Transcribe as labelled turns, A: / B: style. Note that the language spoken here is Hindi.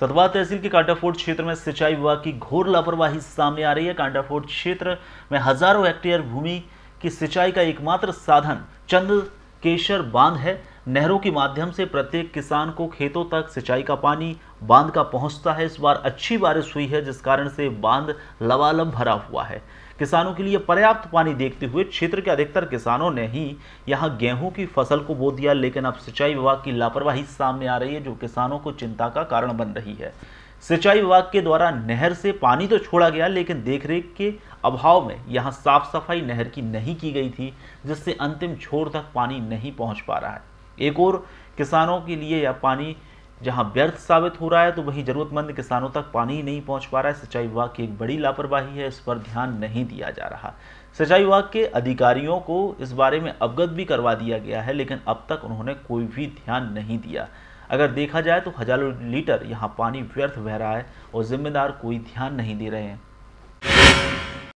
A: सतवा तहसील के कांटाफोर्ट क्षेत्र में सिंचाई विभाग की घोर लापरवाही सामने आ रही है कांटाफोर्ट क्षेत्र में हजारों हेक्टेयर भूमि की सिंचाई का एकमात्र साधन चंद केशर बांध है नहरों के माध्यम से प्रत्येक किसान को खेतों तक सिंचाई का पानी बांध का पहुंचता है इस बार अच्छी बारिश हुई है जिस कारण से बांध लवालम भरा हुआ है किसानों के लिए पर्याप्त पानी देखते हुए क्षेत्र के अधिकतर किसानों ने ही यहां गेहूं की फसल को बो दिया लेकिन अब सिंचाई विभाग की लापरवाही सामने आ रही है जो किसानों को चिंता का कारण बन रही है सिंचाई विभाग के द्वारा नहर से पानी तो छोड़ा गया लेकिन देखरेख के अभाव में यहाँ साफ सफाई नहर की नहीं की गई थी जिससे अंतिम छोर तक पानी नहीं पहुँच पा रहा है एक और किसानों के लिए या पानी जहां व्यर्थ साबित हो रहा है तो वहीं जरूरतमंद किसानों तक पानी ही नहीं पहुंच पा रहा है सिंचाई विभाग की एक बड़ी लापरवाही है इस पर ध्यान नहीं दिया जा रहा सिंचाई विभाग के अधिकारियों को इस बारे में अवगत भी करवा दिया गया है लेकिन अब तक उन्होंने कोई भी ध्यान नहीं दिया अगर देखा जाए तो हजारों लीटर यहाँ पानी व्यर्थ बह रहा है और जिम्मेदार कोई ध्यान नहीं दे रहे हैं